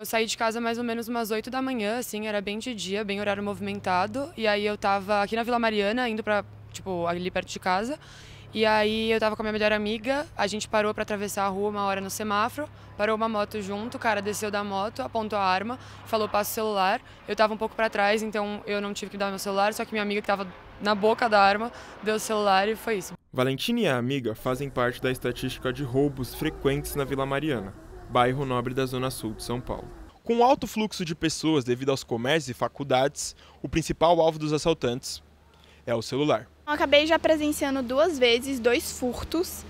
Eu saí de casa mais ou menos umas 8 da manhã, assim, era bem de dia, bem horário movimentado. E aí eu tava aqui na Vila Mariana, indo pra, tipo, ali perto de casa. E aí eu tava com a minha melhor amiga, a gente parou para atravessar a rua uma hora no semáforo, parou uma moto junto, o cara desceu da moto, apontou a arma, falou passa o celular. Eu tava um pouco para trás, então eu não tive que dar meu celular, só que minha amiga que tava na boca da arma deu o celular e foi isso. Valentina e a amiga fazem parte da estatística de roubos frequentes na Vila Mariana bairro nobre da Zona Sul de São Paulo. Com alto fluxo de pessoas devido aos comércios e faculdades, o principal alvo dos assaltantes é o celular. Eu acabei já presenciando duas vezes dois furtos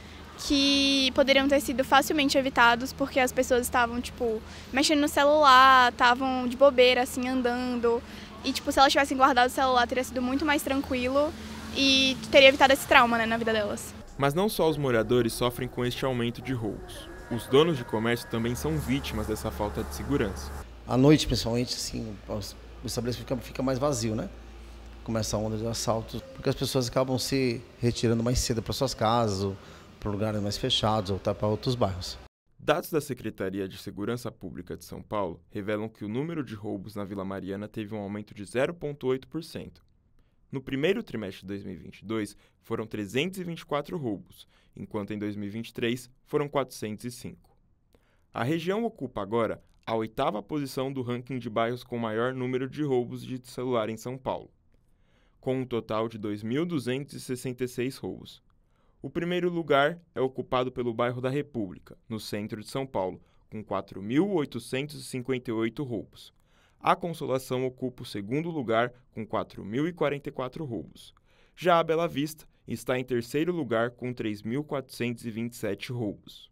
que poderiam ter sido facilmente evitados porque as pessoas estavam tipo mexendo no celular, estavam de bobeira assim andando e tipo se elas tivessem guardado o celular teria sido muito mais tranquilo e teria evitado esse trauma né, na vida delas. Mas não só os moradores sofrem com este aumento de roubos. Os donos de comércio também são vítimas dessa falta de segurança. À noite, principalmente, assim, o estabelecimento fica, fica mais vazio, né? Começa a onda de assaltos, porque as pessoas acabam se retirando mais cedo para suas casas, para lugares mais fechados ou tá para outros bairros. Dados da Secretaria de Segurança Pública de São Paulo revelam que o número de roubos na Vila Mariana teve um aumento de 0,8%, no primeiro trimestre de 2022, foram 324 roubos, enquanto em 2023 foram 405. A região ocupa agora a oitava posição do ranking de bairros com maior número de roubos de celular em São Paulo, com um total de 2.266 roubos. O primeiro lugar é ocupado pelo bairro da República, no centro de São Paulo, com 4.858 roubos, a Consolação ocupa o segundo lugar com 4.044 roubos. Já a Bela Vista está em terceiro lugar com 3.427 roubos.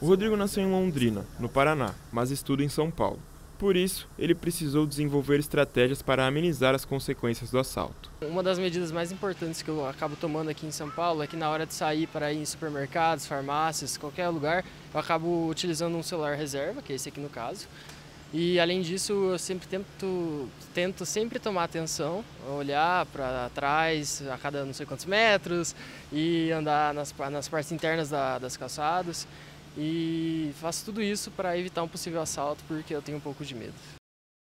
O Rodrigo nasceu em Londrina, no Paraná, mas estuda em São Paulo. Por isso, ele precisou desenvolver estratégias para amenizar as consequências do assalto. Uma das medidas mais importantes que eu acabo tomando aqui em São Paulo é que na hora de sair para ir em supermercados, farmácias, qualquer lugar, eu acabo utilizando um celular reserva, que é esse aqui no caso, e além disso, eu sempre tento, tento sempre tomar atenção, olhar para trás a cada não sei quantos metros e andar nas, nas partes internas da, das calçadas. E faço tudo isso para evitar um possível assalto, porque eu tenho um pouco de medo.